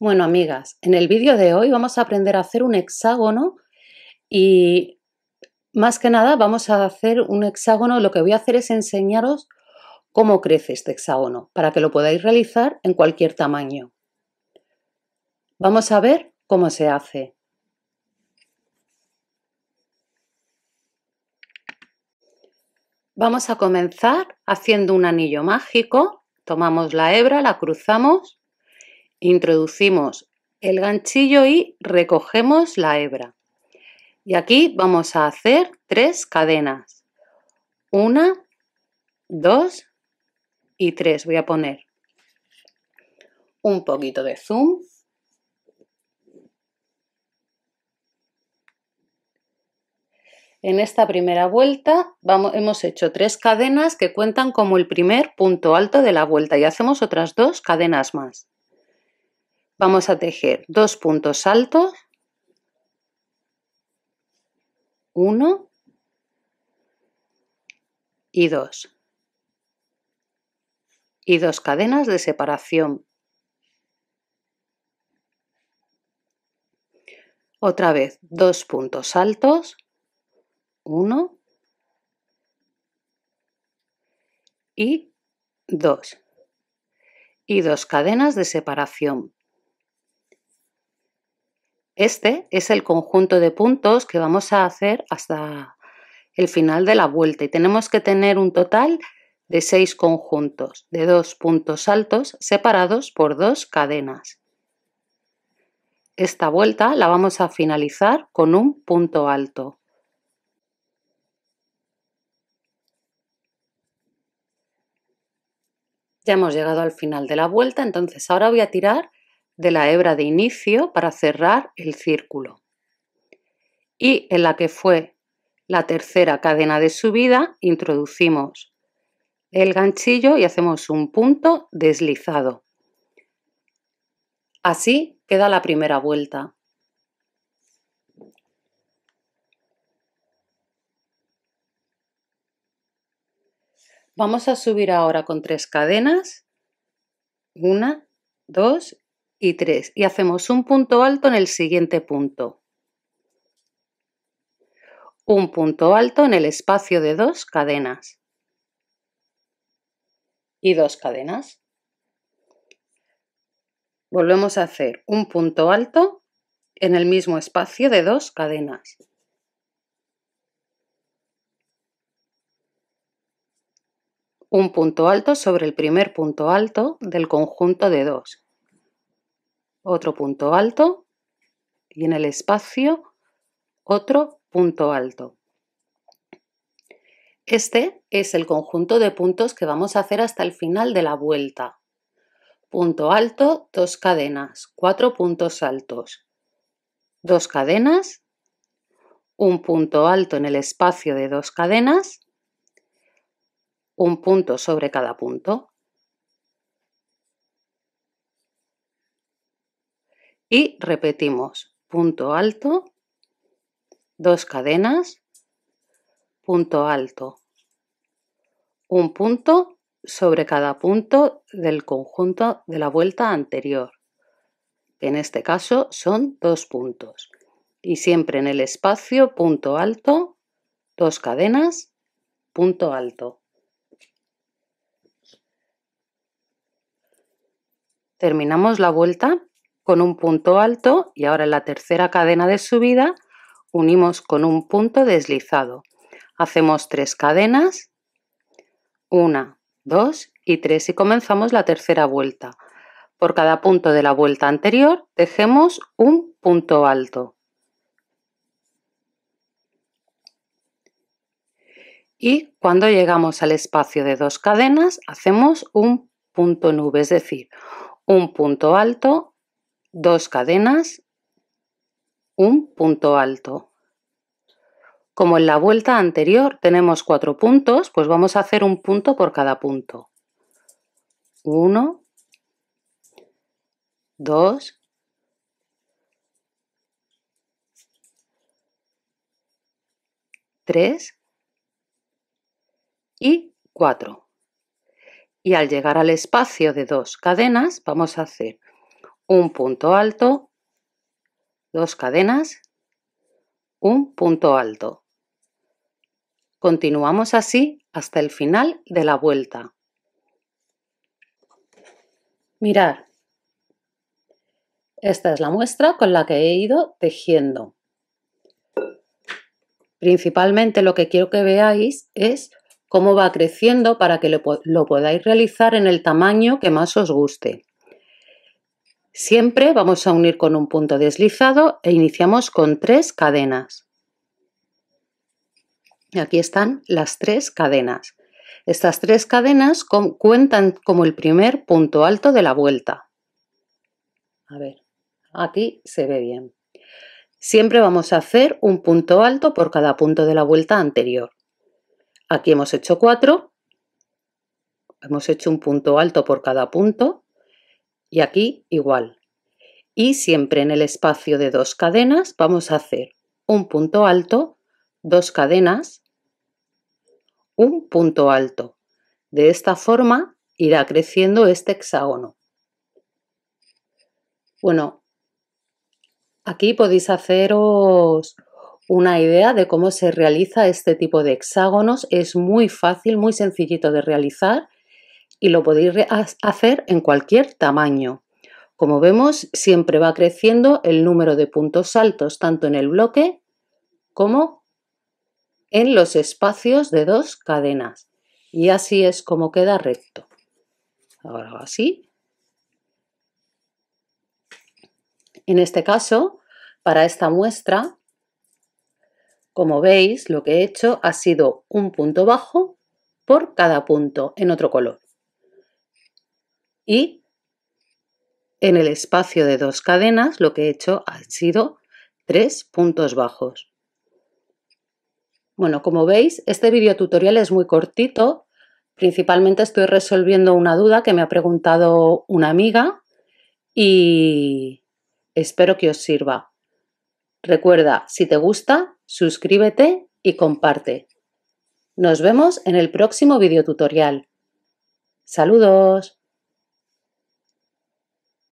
Bueno, amigas, en el vídeo de hoy vamos a aprender a hacer un hexágono y más que nada vamos a hacer un hexágono. Lo que voy a hacer es enseñaros cómo crece este hexágono para que lo podáis realizar en cualquier tamaño. Vamos a ver cómo se hace. Vamos a comenzar haciendo un anillo mágico. Tomamos la hebra, la cruzamos Introducimos el ganchillo y recogemos la hebra. Y aquí vamos a hacer tres cadenas. Una, dos y tres. Voy a poner un poquito de zoom. En esta primera vuelta hemos hecho tres cadenas que cuentan como el primer punto alto de la vuelta y hacemos otras dos cadenas más. Vamos a tejer dos puntos altos, uno y dos, y dos cadenas de separación. Otra vez, dos puntos altos, uno y dos, y dos cadenas de separación. Este es el conjunto de puntos que vamos a hacer hasta el final de la vuelta y tenemos que tener un total de seis conjuntos de dos puntos altos separados por dos cadenas. Esta vuelta la vamos a finalizar con un punto alto. Ya hemos llegado al final de la vuelta, entonces ahora voy a tirar de la hebra de inicio para cerrar el círculo y en la que fue la tercera cadena de subida introducimos el ganchillo y hacemos un punto deslizado. Así queda la primera vuelta. Vamos a subir ahora con tres cadenas. Una, dos y tres y hacemos un punto alto en el siguiente punto. Un punto alto en el espacio de dos cadenas. Y dos cadenas. Volvemos a hacer un punto alto en el mismo espacio de dos cadenas. Un punto alto sobre el primer punto alto del conjunto de dos otro punto alto y en el espacio otro punto alto. Este es el conjunto de puntos que vamos a hacer hasta el final de la vuelta. Punto alto, dos cadenas, cuatro puntos altos, dos cadenas, un punto alto en el espacio de dos cadenas, un punto sobre cada punto. y repetimos punto alto, dos cadenas, punto alto, un punto sobre cada punto del conjunto de la vuelta anterior. En este caso son dos puntos. Y siempre en el espacio punto alto, dos cadenas, punto alto. Terminamos la vuelta con un punto alto y ahora en la tercera cadena de subida unimos con un punto deslizado. Hacemos tres cadenas, una, dos y tres y comenzamos la tercera vuelta. Por cada punto de la vuelta anterior tejemos un punto alto. Y cuando llegamos al espacio de dos cadenas hacemos un punto nube, es decir, un punto alto dos cadenas, un punto alto. Como en la vuelta anterior tenemos cuatro puntos, pues vamos a hacer un punto por cada punto. Uno, dos, tres y cuatro. Y al llegar al espacio de dos cadenas vamos a hacer un punto alto, dos cadenas, un punto alto. Continuamos así hasta el final de la vuelta. Mirad, Esta es la muestra con la que he ido tejiendo. Principalmente lo que quiero que veáis es cómo va creciendo para que lo podáis realizar en el tamaño que más os guste. Siempre vamos a unir con un punto deslizado e iniciamos con tres cadenas. Aquí están las tres cadenas. Estas tres cadenas cuentan como el primer punto alto de la vuelta. A ver, aquí se ve bien. Siempre vamos a hacer un punto alto por cada punto de la vuelta anterior. Aquí hemos hecho cuatro. Hemos hecho un punto alto por cada punto y aquí igual. Y siempre en el espacio de dos cadenas vamos a hacer un punto alto, dos cadenas, un punto alto. De esta forma irá creciendo este hexágono. Bueno, aquí podéis haceros una idea de cómo se realiza este tipo de hexágonos. Es muy fácil, muy sencillito de realizar y lo podéis hacer en cualquier tamaño. Como vemos, siempre va creciendo el número de puntos altos tanto en el bloque como en los espacios de dos cadenas. Y así es como queda recto. Ahora así. En este caso, para esta muestra, como veis, lo que he hecho ha sido un punto bajo por cada punto en otro color y en el espacio de dos cadenas lo que he hecho ha sido tres puntos bajos. Bueno, como veis, este video tutorial es muy cortito. Principalmente estoy resolviendo una duda que me ha preguntado una amiga y espero que os sirva. Recuerda, si te gusta, suscríbete y comparte. Nos vemos en el próximo video tutorial. Saludos.